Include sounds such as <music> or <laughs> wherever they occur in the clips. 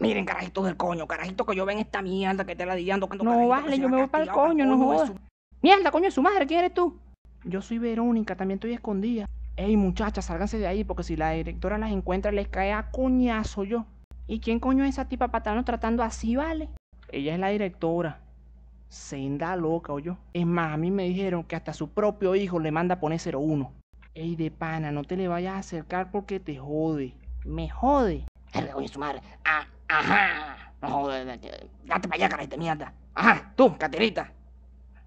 Miren, carajito del coño, carajito que yo ven esta mierda que te la dillando. No, vale, yo me voy para el coño, no jodas. Mierda, coño, es su madre, ¿quién eres tú? Yo soy Verónica, también estoy escondida. Ey, muchachas, sálganse de ahí, porque si la directora las encuentra, les cae a coñazo yo. ¿Y quién coño es esa tipa patano tratando así, vale? Ella es la directora. Senda loca, yo. Es más, a mí me dijeron que hasta su propio hijo le manda a poner 01. Ey, de pana, no te le vayas a acercar porque te jode. Me jode. Coño, su madre. Ah, Ajá. No joder, date para allá, caray de mierda. Ajá, tú, Caterita.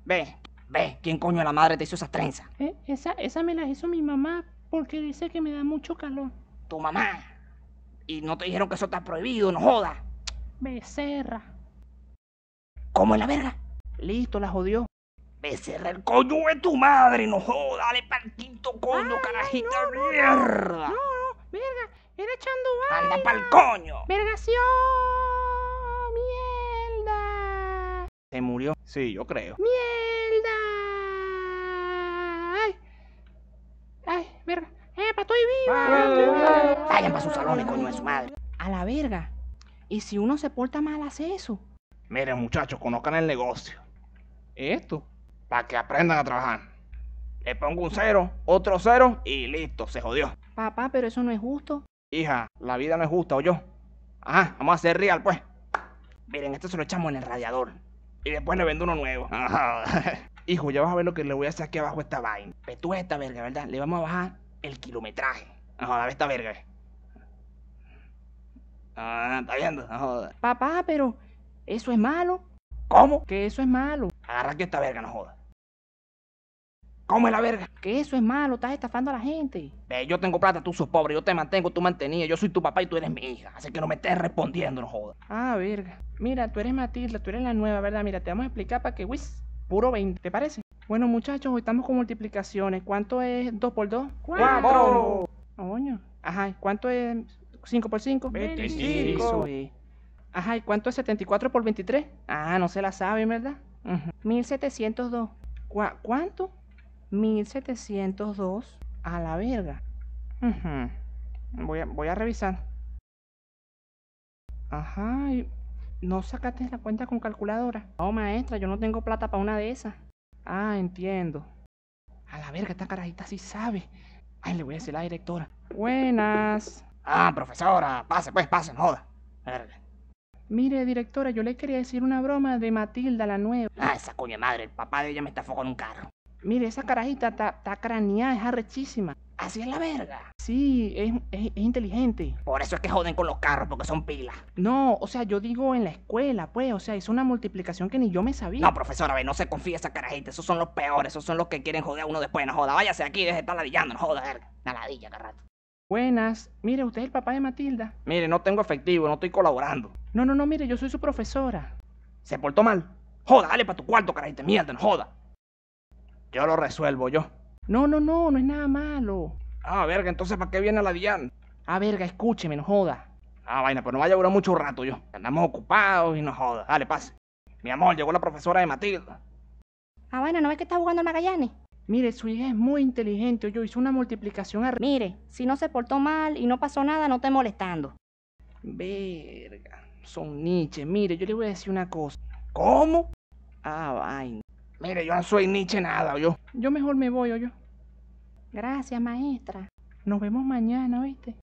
Ve, ve, ¿quién coño la madre te hizo esas trenzas? Eh, esa, esa me las hizo mi mamá porque dice que me da mucho calor. Tu mamá. Y no te dijeron que eso está prohibido, no jodas. Becerra. ¿Cómo es la verga? Listo, la jodió. Becerra, el coño de tu madre, no joda, dale para el quinto coño, carajita mierda. Verga, era echando vaina. Anda pa'l coño. Vergación, oh, mierda. Se murió. Sí, yo creo. Mierda. Ay. Ay, verga. ¡Epa, eh, estoy viva! Ah. Vayan para sus salones, coño de su madre. A la verga. ¿Y si uno se porta mal, hace eso? Miren, muchachos, conozcan el negocio. ¿Esto? Para que aprendan a trabajar. Le pongo un cero, otro cero y listo, se jodió. Papá, pero eso no es justo. Hija, la vida no es justa, o yo. Ajá, vamos a hacer real, pues. Miren, esto se lo echamos en el radiador. Y después le vendo uno nuevo. <laughs> Hijo, ya vas a ver lo que le voy a hacer aquí abajo a esta vaina. tú a esta verga, ¿verdad? Le vamos a bajar el kilometraje. No ver esta verga. Ah, está viendo, no Papá, pero eso es malo. ¿Cómo? Que eso es malo. Agarra que esta verga, no jodas come la verga. Que eso es malo, estás estafando a la gente. Ve, yo tengo plata, tú sos pobre, yo te mantengo, tú mantenías, yo soy tu papá y tú eres mi hija. Así que no me estés respondiendo, no jodas. Ah, verga. Mira, tú eres Matilda, tú eres la nueva, ¿verdad? Mira, te vamos a explicar para que, wis. puro 20, ¿te parece? Bueno, muchachos, hoy estamos con multiplicaciones. ¿Cuánto es 2 por 2? ¡Cuatro! Ah, coño. Ajá, ¿cuánto es 5 por 5? 25. Ajá, ¿y cuánto es 74 por 23? Ah, no se la saben, ¿verdad? 1702. ¿Cuánto? 1702 a la verga. voy, a, voy a revisar. Ajá, no sacaste la cuenta con calculadora. No, maestra, yo no tengo plata para una de esas. Ah, entiendo. A la verga, esta carajita sí sabe. Ay, le voy a decir a la directora. Buenas. Ah, profesora, pase, pues, pase, no joda. Verga. Mire, directora, yo le quería decir una broma de Matilda la nueva. Ah, esa coña madre, el papá de ella me estafó con un carro mire, esa carajita está craneada, es arrechísima. Así es la verga. Sí, es, es, inteligente. Por eso es que joden con los carros, porque son pilas. No, o sea, yo digo en la escuela, pues, o sea, es una multiplicación que ni yo me sabía. No, profesora, ve, no se confía esa carajita, esos son los peores, esos son los que quieren joder a uno después, no joda, váyase aquí, deje de estar ladillando, no joda, verga. ladilla, carajo Buenas, mire, usted es el papá de Matilda. Mire, no tengo efectivo, no estoy colaborando. No, no, no, mire, yo soy su profesora. ¿Se portó mal? Joda, dale para tu cuarto, carajita, mierda, no joda. Yo lo resuelvo yo. No, no, no, no es nada malo. Ah, verga, entonces ¿para qué viene la DIAN? Ah, verga, escúcheme, no joda. Ah, vaina, pero pues no vaya a durar mucho rato yo. Andamos ocupados y no joda. Dale, pase. Mi amor, llegó la profesora de Matilda. Ah, vaina, ¿no ves que está jugando a Magallanes? Mire, su hija es muy inteligente, yo hizo una multiplicación arriba. Mire, si no se portó mal y no pasó nada, no te molestando. Verga, son Nietzsche. Mire, yo le voy a decir una cosa. ¿Cómo? Ah, vaina. Mire, yo no soy Nietzsche nada, yo. Yo mejor me voy, yo. Gracias, maestra. Nos vemos mañana, ¿viste?